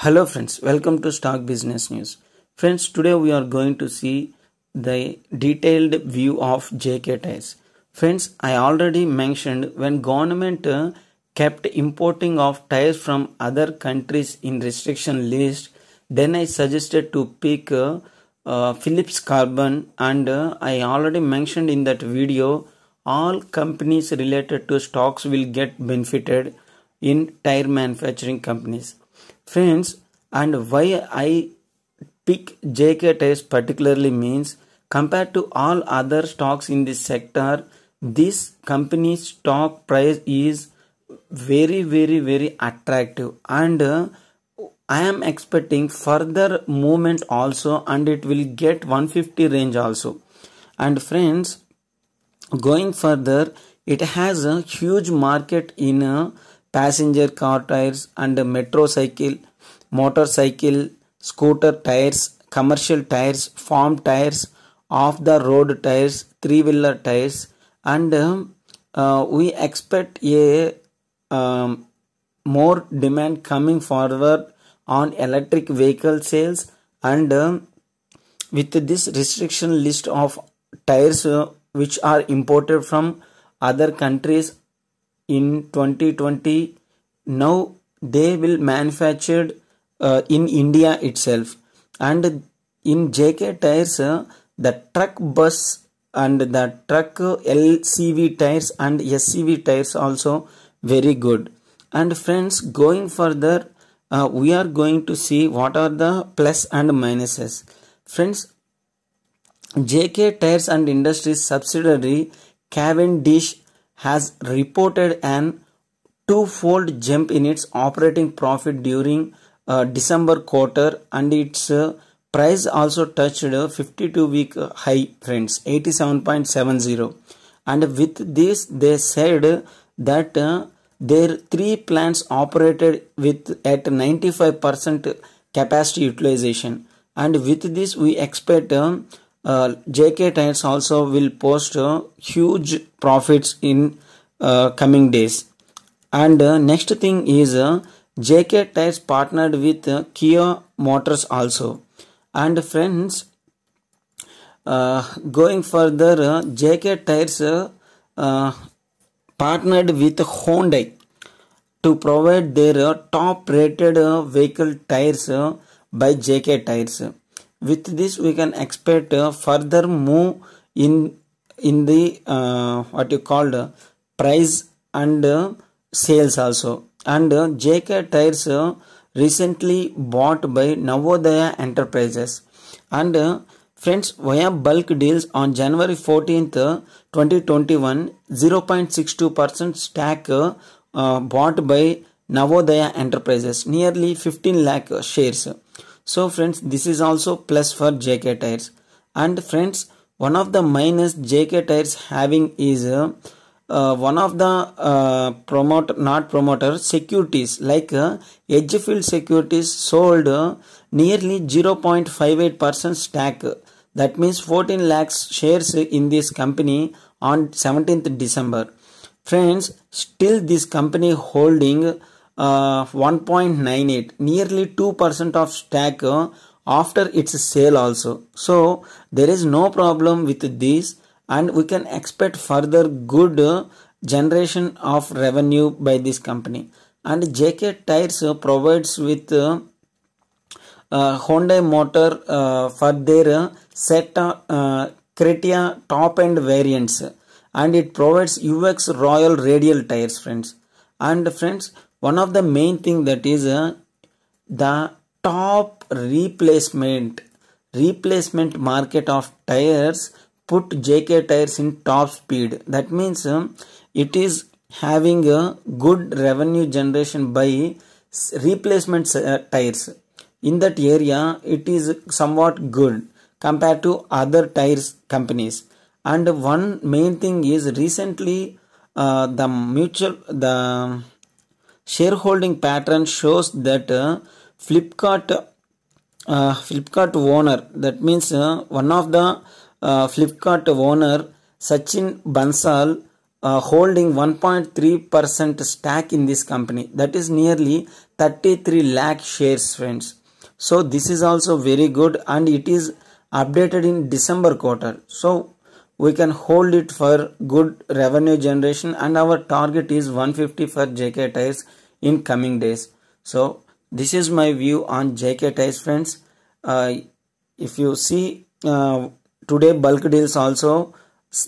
Hello friends, welcome to Stock Business News. Friends, today we are going to see the detailed view of JK Tires. Friends, I already mentioned when government uh, kept importing of tires from other countries in restriction list, then I suggested to pick uh, uh, Philips Carbon and uh, I already mentioned in that video all companies related to stocks will get benefited in tire manufacturing companies Friends, and why I pick JK test particularly means compared to all other stocks in this sector, this company's stock price is very, very, very attractive and uh, I am expecting further movement also and it will get 150 range also. And friends, going further, it has a huge market in uh, passenger car tires and motorcycle, motorcycle, scooter tires, commercial tires, farm tires, off the road tires, three wheeler tires, and um, uh, we expect a um, more demand coming forward on electric vehicle sales and um, with this restriction list of tires uh, which are imported from other countries in 2020 now they will manufactured uh, in india itself and in jk tires uh, the truck bus and the truck lcv tires and scv tires also very good and friends going further uh, we are going to see what are the plus and minuses friends jk tires and industries subsidiary cavendish has reported an two-fold jump in its operating profit during uh, December quarter and its uh, price also touched a 52 week uh, high friends 87.70 and with this they said that uh, their three plants operated with at 95% capacity utilization and with this we expect um, uh, JK Tires also will post uh, huge profits in uh, coming days. And uh, next thing is uh, JK Tires partnered with Kia Motors also. And friends, going further, JK Tires partnered with Hyundai to provide their top rated vehicle tires by JK Tires with this we can expect uh, further move in in the uh, what you called uh, price and uh, sales also and uh, jk tires uh, recently bought by navodaya enterprises and friends via bulk deals on january 14th 2021 0.62% stack bought by navodaya enterprises nearly 15 lakh shares so friends, this is also plus for JK tires. And friends, one of the minus JK tires having is uh, uh, one of the uh, promoter, not promoter, securities like uh, edge field securities sold uh, nearly 0.58% stack. That means 14 lakhs shares in this company on 17th December. Friends, still this company holding uh, 1.98 nearly 2% of stack uh, after its sale also so there is no problem with this and we can expect further good uh, generation of revenue by this company and JK Tires uh, provides with uh, Hyundai Motor uh, for their set uh, Cretia top end variants and it provides UX Royal radial tires friends and friends one of the main thing that is uh, the top replacement replacement market of tires put JK tires in top speed that means um, it is having a good revenue generation by replacement uh, tires in that area it is somewhat good compared to other tires companies and one main thing is recently uh, the mutual the shareholding pattern shows that uh, Flipkart uh, Flipkart owner that means uh, one of the uh, Flipkart owner Sachin Bansal uh, holding 1.3% stack in this company that is nearly 33 lakh shares friends so this is also very good and it is updated in December quarter so we can hold it for good revenue generation and our target is 150 for JK tires in coming days. So this is my view on JK tires friends. Uh, if you see uh, today bulk deals also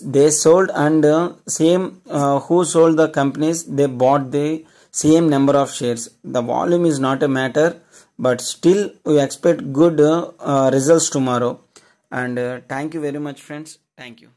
they sold and uh, same uh, who sold the companies they bought the same number of shares. The volume is not a matter but still we expect good uh, results tomorrow and uh, thank you very much friends. Thank you.